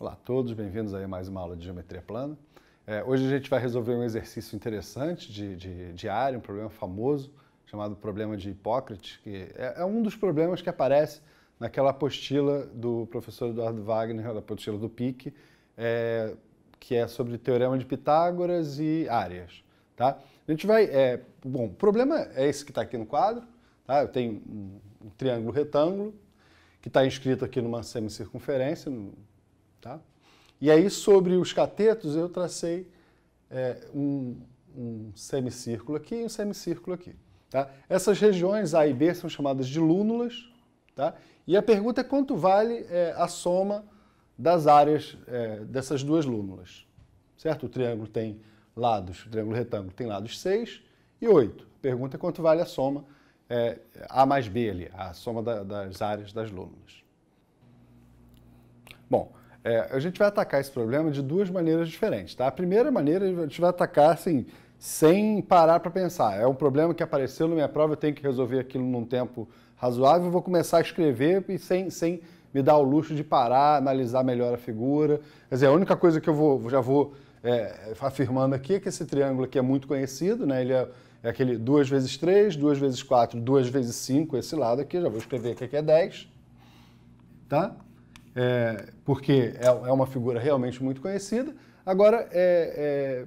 Olá a todos, bem-vindos a mais uma aula de Geometria Plana. É, hoje a gente vai resolver um exercício interessante de, de, de área, um problema famoso, chamado problema de Hipócrates, que é, é, um dos problemas que aparece naquela apostila do professor Eduardo Wagner, da apostila do PIC, é, que é sobre Teorema de Pitágoras e áreas. Tá? A gente vai... É, bom, o problema é esse que está aqui no quadro. Tá? Eu tenho um, um triângulo retângulo, que está inscrito aqui numa semicircunferência, no, Tá? E aí, sobre os catetos, eu tracei é, um, um, semicírculo aqui e um semicírculo aqui. Tá? Essas regiões A e B são chamadas de lúnulas. Tá? E a pergunta é quanto vale é, a soma das áreas é, dessas duas lúnulas. Certo? O triângulo tem lados, o triângulo retângulo tem lados 6 e 8. A pergunta é quanto vale a soma é, A mais B ali, a soma da, das áreas das lúnulas. Bom, é, a gente vai atacar esse problema de duas maneiras diferentes. Tá? A primeira maneira, a gente vai atacar assim, sem parar para pensar. É um problema que apareceu na minha prova, eu tenho que resolver aquilo num tempo razoável, vou começar a escrever e sem, sem me dar o luxo de parar, analisar melhor a figura. Quer dizer, a única coisa que eu vou, já vou é, afirmando aqui é que esse triângulo aqui é muito conhecido, né? ele é, é aquele 2 vezes 3, 2 vezes 4, 2 vezes 5, esse lado aqui, já vou escrever aqui que é 10. Tá? é, porque é, é, uma figura realmente muito conhecida. Agora, é, é,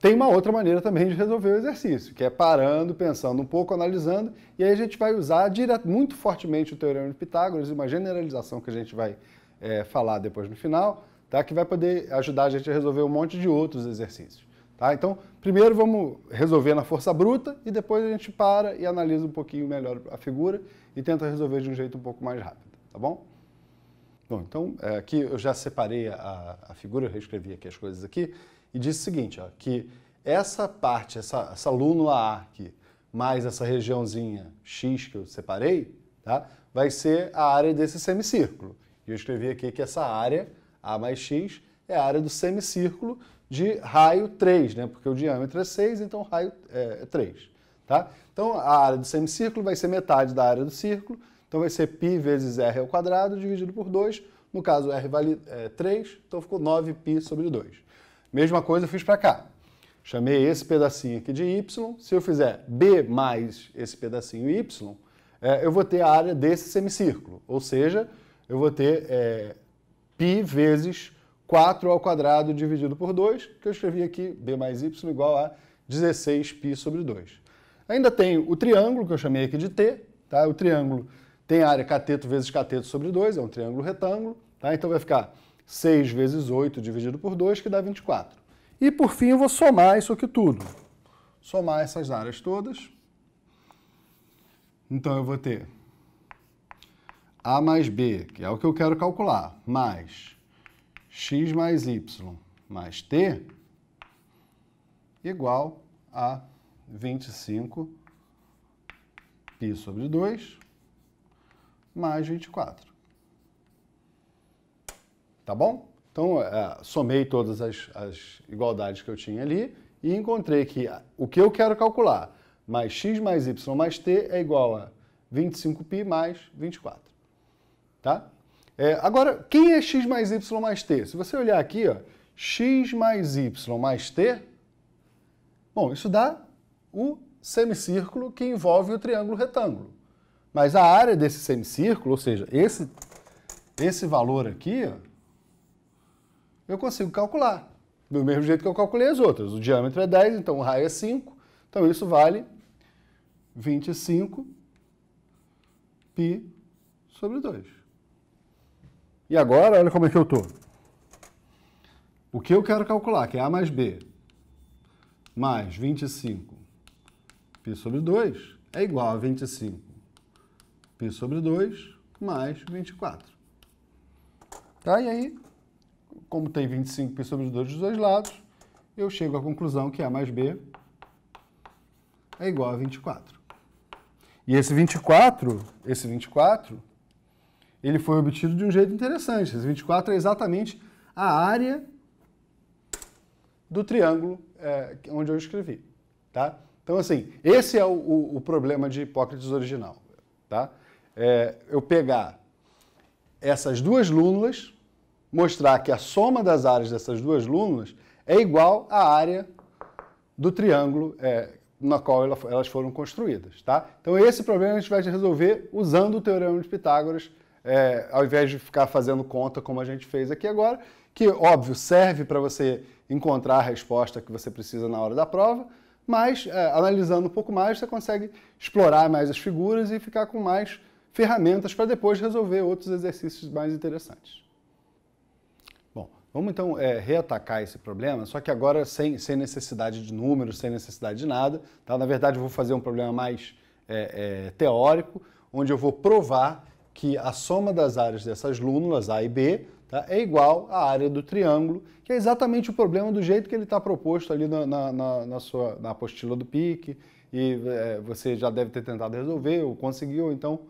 tem uma outra maneira também de resolver o exercício, que é parando, pensando um pouco, analisando, e aí a gente vai usar direto, muito fortemente o Teorema de Pitágoras, e uma generalização que a gente vai é, falar depois no final, tá? que vai poder ajudar a gente a resolver um monte de outros exercícios. Tá? Então, primeiro vamos resolver na força bruta e depois a gente para e analisa um pouquinho melhor a figura e tenta resolver de um jeito um pouco mais rápido, tá bom? Bom, então é, aqui eu já separei a, a figura, reescrevi aqui as coisas aqui, e disse o seguinte, ó, que essa parte, essa, essa lúnula A mais essa regiãozinha X que eu separei, tá? vai ser a área desse semicírculo. E eu escrevi aqui que essa área, A mais X, é a área do semicírculo de raio 3, né? porque o diâmetro é 6, então raio é 3. É tá? Então a área do semicírculo vai ser metade da área do círculo, então vai ser π vezes r ao quadrado dividido por 2. No caso, r vale é, 3, então ficou 9π sobre 2. Mesma coisa eu fiz para cá. Chamei esse pedacinho aqui de y. Se eu fizer b mais esse pedacinho y, é, eu vou ter a área desse semicírculo. Ou seja, eu vou ter é, π vezes 4 ao quadrado dividido por 2, que eu escrevi aqui, b mais y igual a 16π sobre 2. Ainda tem o triângulo, que eu chamei aqui de t. Tá? O triângulo tem a área cateto vezes cateto sobre 2, é um triângulo retângulo, tá? Então vai ficar 6 vezes 8 dividido por 2, que dá 24. E por fim eu vou somar isso aqui tudo. Somar essas áreas todas. Então eu vou ter A mais B, que é o que eu quero calcular, mais X mais Y mais T igual a 25 π sobre 2 mais 24. Tá bom? Então, é, somei todas as, as igualdades que eu tinha ali e encontrei que o que eu quero calcular, mais x mais y mais t é igual a 25π mais 24. Tá? É, agora, quem é x mais y mais t? Se você olhar aqui, ó, x mais y mais t, bom, isso dá o semicírculo que envolve o triângulo retângulo. Mas a área desse semicírculo, ou seja, esse, esse valor aqui, ó, eu consigo calcular. Do mesmo jeito que eu calculei as outras. O diâmetro é 10, então o raio é 5. Então isso vale 25 π sobre 2. E agora, olha como é que eu estou. O que eu quero calcular, que é A mais B, mais 25 π sobre 2, é igual a 25 π sobre 2 mais 24. Tá? E aí, como tem 25π sobre 2 dos dois lados, eu chego à conclusão que A mais B é igual a 24. E esse 24, esse 24, ele foi obtido de um jeito interessante. Esse 24 é exatamente a área do triângulo é, onde eu escrevi. Tá? Então, assim, esse é o, o, o problema de Hipócrates original. Tá? é, eu pegar essas duas lúnulas, mostrar que a soma das áreas dessas duas lúnulas é igual à área do triângulo é, na qual ela, elas foram construídas. Tá? Então esse problema a gente vai resolver usando o Teorema de Pitágoras, é, ao invés de ficar fazendo conta como a gente fez aqui agora, que óbvio serve para você encontrar a resposta que você precisa na hora da prova, mas é, analisando um pouco mais você consegue explorar mais as figuras e ficar com mais ferramentas para depois resolver outros exercícios mais interessantes. Bom, vamos então é, reatacar esse problema, só que agora sem, sem necessidade de números, sem necessidade de nada. Tá? Na verdade, eu vou fazer um problema mais é, é, teórico, onde eu vou provar que a soma das áreas dessas lúnulas, A e B, tá? é igual à área do triângulo, que é exatamente o problema do jeito que ele está proposto ali na, na, na, na, sua, na apostila do PIC, e é, você já deve ter tentado resolver, ou conseguiu, então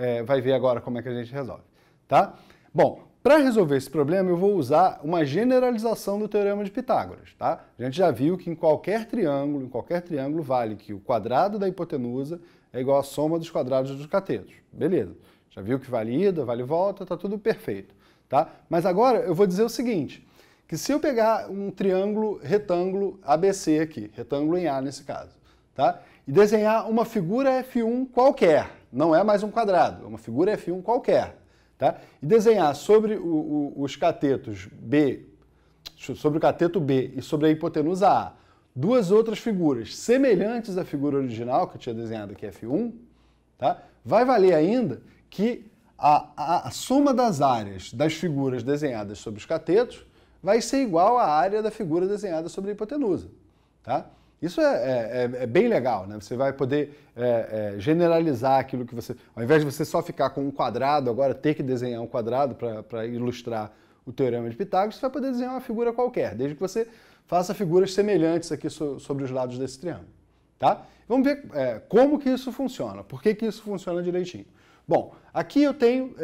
é, vai ver agora como é que a gente resolve, tá? Bom, para resolver esse problema eu vou usar uma generalização do Teorema de Pitágoras, tá? A gente já viu que em qualquer triângulo, em qualquer triângulo vale que o quadrado da hipotenusa é igual à soma dos quadrados dos catetos, beleza? Já viu que vale ida, vale volta, tá tudo perfeito, tá? Mas agora eu vou dizer o seguinte, que se eu pegar um triângulo retângulo ABC aqui, retângulo em A nesse caso, tá? e desenhar uma figura F1 qualquer, não é mais um quadrado, é uma figura F1 qualquer, tá? E desenhar sobre o, o, os catetos B, sobre o cateto B e sobre a hipotenusa A, duas outras figuras semelhantes à figura original que eu tinha desenhado aqui F1, tá? Vai valer ainda que a, a, a soma das áreas das figuras desenhadas sobre os catetos vai ser igual à área da figura desenhada sobre a hipotenusa, tá? Isso é, é, é, é, bem legal, né? Você vai poder é, é, generalizar aquilo que você. Ao invés de você só ficar com um quadrado, agora ter que desenhar um quadrado para ilustrar o teorema de Pitágoras, você vai poder desenhar uma figura qualquer, desde que você faça figuras semelhantes aqui so, sobre os lados desse triângulo. Tá? Vamos ver é, como que isso funciona, por que, que isso funciona direitinho. Bom, aqui eu tenho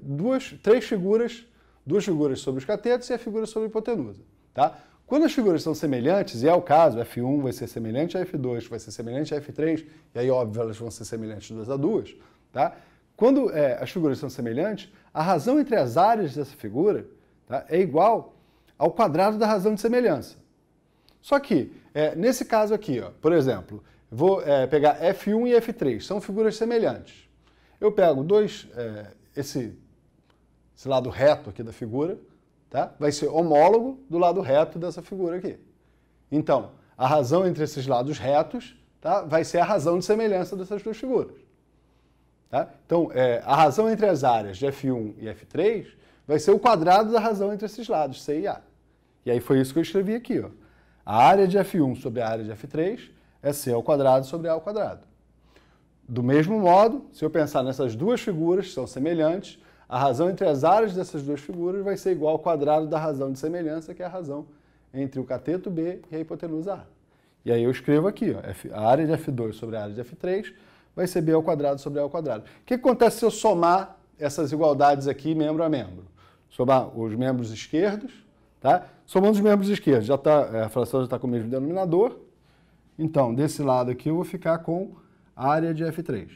duas, três figuras, duas figuras sobre os catetos e a figura sobre a hipotenusa. Tá? Quando as figuras são semelhantes, e é o caso, F1 vai ser semelhante a F2, vai ser semelhante a F3, e aí, óbvio, elas vão ser semelhantes duas a duas, tá? Quando é, as figuras são semelhantes, a razão entre as áreas dessa figura tá, é igual ao quadrado da razão de semelhança. Só que, é, nesse caso aqui, ó, por exemplo, vou é, pegar F1 e F3, são figuras semelhantes. Eu pego dois, é, esse, esse lado reto aqui da figura, tá? vai ser homólogo do lado reto dessa figura aqui. Então, a razão entre esses lados retos tá? vai ser a razão de semelhança dessas duas figuras. Tá? Então, é, a razão entre as áreas de F1 e F3 vai ser o quadrado da razão entre esses lados, C e A. E aí foi isso que eu escrevi aqui. Ó. A área de F1 sobre a área de F3 é C ao quadrado sobre A ao quadrado. Do mesmo modo, se eu pensar nessas duas figuras que são semelhantes, a razão entre as áreas dessas duas figuras vai ser igual ao quadrado da razão de semelhança, que é a razão entre o cateto B e a hipotenusa A. E aí eu escrevo aqui, ó, F, a área de F2 sobre a área de F3 vai ser B ao quadrado sobre A ao quadrado. O que acontece se eu somar essas igualdades aqui, membro a membro? Somar os membros esquerdos, tá? Somando os membros esquerdos, já tá, é, a fração já está com o mesmo denominador. Então, desse lado aqui eu vou ficar com a área de F3.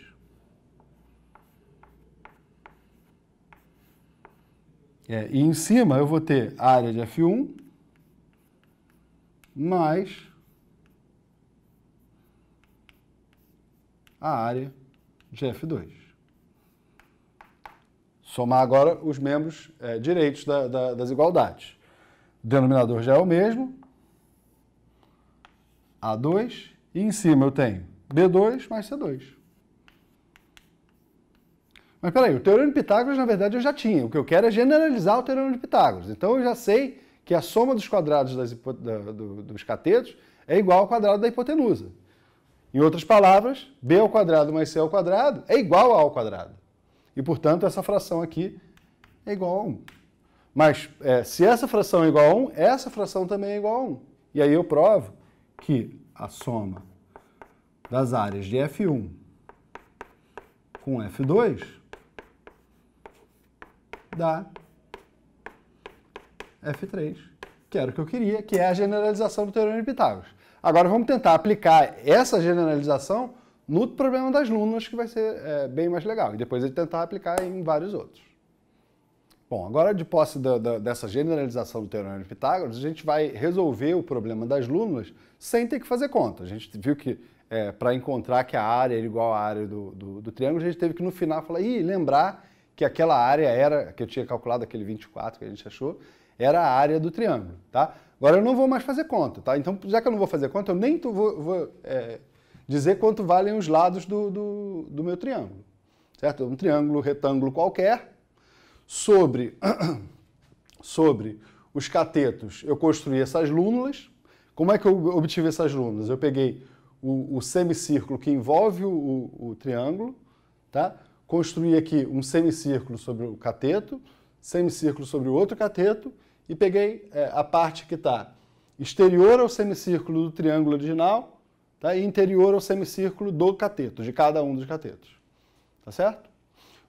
É, e em cima eu vou ter a área de F1 mais a área de F2. Somar agora os membros é, direitos da, da, das igualdades. O denominador já é o mesmo, A2, e em cima eu tenho B2 mais C2. Mas peraí, o Teorema de Pitágoras, na verdade, eu já tinha. O que eu quero é generalizar o Teorema de Pitágoras. Então eu já sei que a soma dos quadrados das, da, do, dos catetos é igual ao quadrado da hipotenusa. Em outras palavras, b ao quadrado mais c ao quadrado é igual a ao quadrado. E, portanto, essa fração aqui é igual a 1. Mas é, se essa fração é igual a 1, essa fração também é igual a 1. E aí eu provo que a soma das áreas de F1 com F2 da F3, que era o que eu queria, que é a generalização do teorema de Pitágoras. Agora vamos tentar aplicar essa generalização no problema das lunas, que vai ser é, bem mais legal, e depois ele tentar aplicar em vários outros. Bom, agora de posse da, da, dessa generalização do teorema de Pitágoras, a gente vai resolver o problema das lunas sem ter que fazer conta. A gente viu que é, para encontrar que a área era igual à área do, do, do, triângulo, a gente teve que no final falar, e lembrar que aquela área era, que eu tinha calculado aquele 24 que a gente achou, era a área do triângulo, tá? Agora eu não vou mais fazer conta, tá? Então, já que eu não vou fazer conta, eu nem tô, vou, vou é, dizer quanto valem os lados do, do, do meu triângulo, certo? Um triângulo retângulo qualquer, sobre, sobre os catetos, eu construí essas lúnulas. Como é que eu obtive essas lúnulas? Eu peguei o, o semicírculo que envolve o, o, o triângulo, tá? construí aqui um semicírculo sobre o cateto, semicírculo sobre o outro cateto e peguei é, a parte que está exterior ao semicírculo do triângulo original tá? e interior ao semicírculo do cateto, de cada um dos catetos. Tá certo?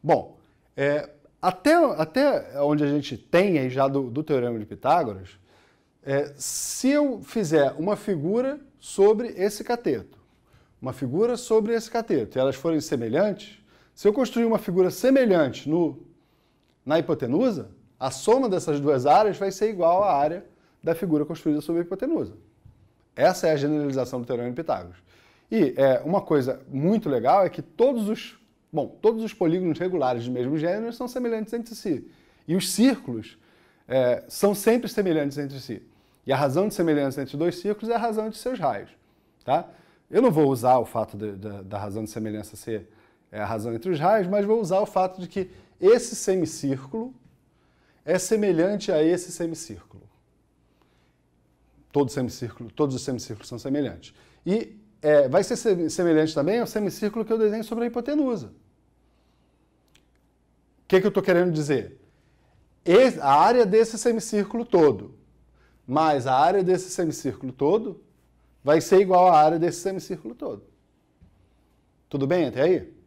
Bom, é, até, até onde a gente tem aí já do, do Teorema de Pitágoras, é, se eu fizer uma figura sobre esse cateto, uma figura sobre esse cateto, e elas forem semelhantes, se eu construir uma figura semelhante no, na hipotenusa, a soma dessas duas áreas vai ser igual à área da figura construída sobre a hipotenusa. Essa é a generalização do teorema de Pitágoras. E é, uma coisa muito legal é que todos os, bom, todos os polígonos regulares de mesmo gênero são semelhantes entre si. E os círculos é, são sempre semelhantes entre si. E a razão de semelhança entre dois círculos é a razão de seus raios. Tá? Eu não vou usar o fato de, de, da razão de semelhança ser é a razão entre os raios, mas vou usar o fato de que esse semicírculo é semelhante a esse semicírculo. Todo semicírculo, todos os semicírculos são semelhantes. E é, vai ser semelhante também ao semicírculo que eu desenho sobre a hipotenusa. O que, é que eu estou querendo dizer? Esse, a área desse semicírculo todo, mais a área desse semicírculo todo, vai ser igual à área desse semicírculo todo. Tudo bem até aí?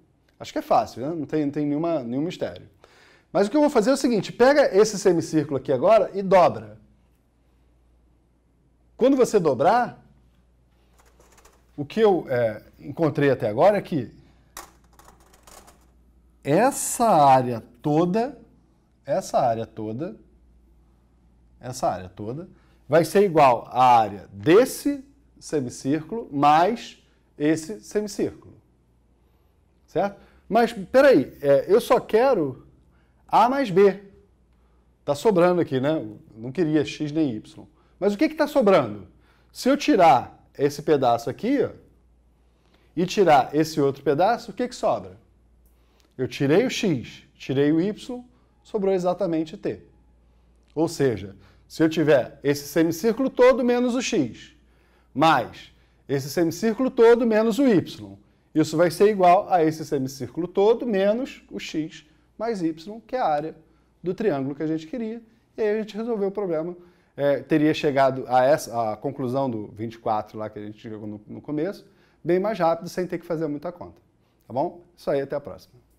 Acho que é fácil, né? não tem, não tem nenhuma, nenhum mistério. Mas o que eu vou fazer é o seguinte: pega esse semicírculo aqui agora e dobra. Quando você dobrar, o que eu é, encontrei até agora é que essa área toda, essa área toda, essa área toda, vai ser igual à área desse semicírculo mais esse semicírculo. Certo? Mas, peraí, é, eu só quero A mais B. Está sobrando aqui, né? Não queria X nem Y. Mas o que está sobrando? Se eu tirar esse pedaço aqui ó, e tirar esse outro pedaço, o que, que sobra? Eu tirei o X, tirei o Y, sobrou exatamente T. Ou seja, se eu tiver esse semicírculo todo menos o X, mais esse semicírculo todo menos o Y, isso vai ser igual a esse semicírculo todo menos o x mais y, que é a área do triângulo que a gente queria. E aí a gente resolveu o problema. É, teria chegado a essa a conclusão do 24 lá que a gente chegou no, no começo, bem mais rápido, sem ter que fazer muita conta. Tá bom? Isso aí, até a próxima.